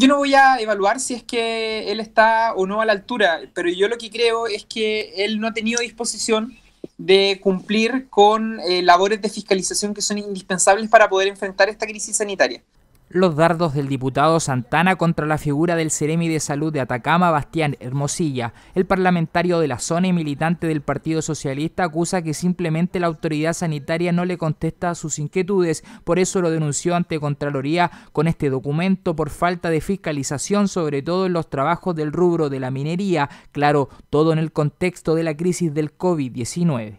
Yo no voy a evaluar si es que él está o no a la altura, pero yo lo que creo es que él no ha tenido disposición de cumplir con eh, labores de fiscalización que son indispensables para poder enfrentar esta crisis sanitaria los dardos del diputado Santana contra la figura del Ceremi de Salud de Atacama, Bastián Hermosilla. El parlamentario de la zona y militante del Partido Socialista acusa que simplemente la autoridad sanitaria no le contesta a sus inquietudes, por eso lo denunció ante Contraloría con este documento por falta de fiscalización, sobre todo en los trabajos del rubro de la minería, claro, todo en el contexto de la crisis del COVID-19.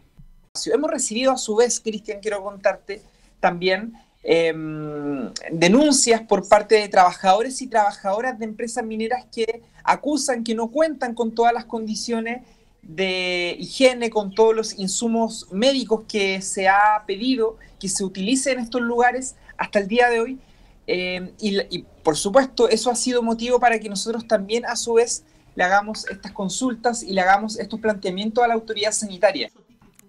Hemos recibido a su vez, Cristian, quiero contarte también Em, denuncias por parte de trabajadores y trabajadoras de empresas mineras que acusan que no cuentan con todas las condiciones de higiene, con todos los insumos médicos que se ha pedido que se utilice en estos lugares hasta el día de hoy. Em, y, por supuesto, eso ha sido motivo para que nosotros también a su vez le hagamos estas consultas y le hagamos estos planteamientos a la autoridad sanitaria.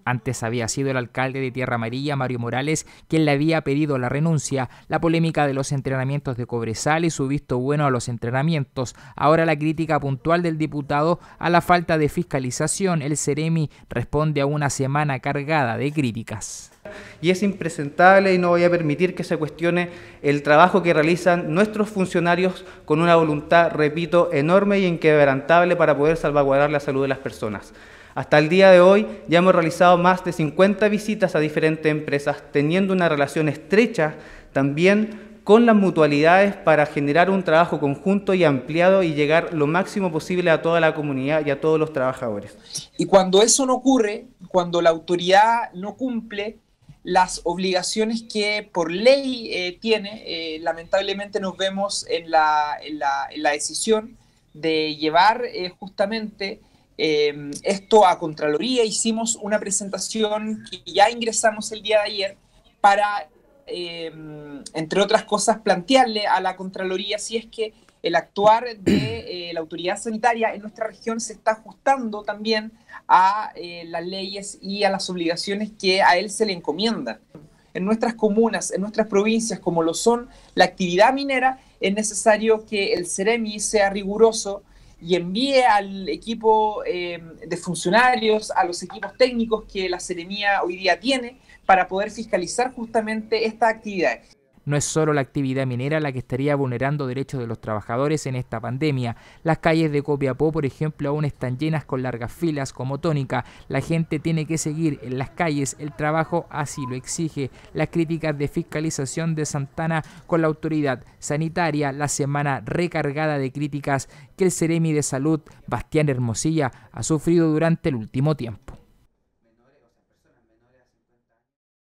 Antes había sido el alcalde de Tierra Amarilla, Mario Morales, quien le había pedido la renuncia, la polémica de los entrenamientos de Cobresal y su visto bueno a los entrenamientos, ahora la crítica puntual del diputado a la falta de fiscalización, el Ceremi responde a una semana cargada de críticas y es impresentable y no voy a permitir que se cuestione el trabajo que realizan nuestros funcionarios con una voluntad, repito, enorme y inquebrantable para poder salvaguardar la salud de las personas. Hasta el día de hoy ya hemos realizado más de 50 visitas a diferentes empresas, teniendo una relación estrecha también con las mutualidades para generar un trabajo conjunto y ampliado y llegar lo máximo posible a toda la comunidad y a todos los trabajadores. Y cuando eso no ocurre, cuando la autoridad no cumple, las obligaciones que por ley eh, tiene. Eh, lamentablemente nos vemos en la, decisión de llevar eh, justamente esto a Contraloría. Hicimos una presentación que ya ingresamos el día de ayer para, entre otras cosas, plantearle a la Contraloría si es que el actuar de eh, la autoridad sanitaria en nuestra región se está ajustando también a eh, las leyes y a las obligaciones que a él se le encomienda. En nuestras comunas, en nuestras provincias, como lo son la actividad minera, es necesario que el CEREMI sea riguroso y envíe al equipo eh, de funcionarios, a los equipos técnicos que la seremía hoy día tiene para poder fiscalizar justamente esta actividad. No es solo la actividad minera la que estaría vulnerando derechos de los trabajadores en esta pandemia. Las calles de Copiapó, por ejemplo, aún están llenas con largas filas como tónica. La gente tiene que seguir en las calles, el trabajo así lo exige. Las críticas de fiscalización de Santana con la autoridad sanitaria, la semana recargada de críticas que el Ceremi de Salud, Bastián Hermosilla, ha sufrido durante el último tiempo.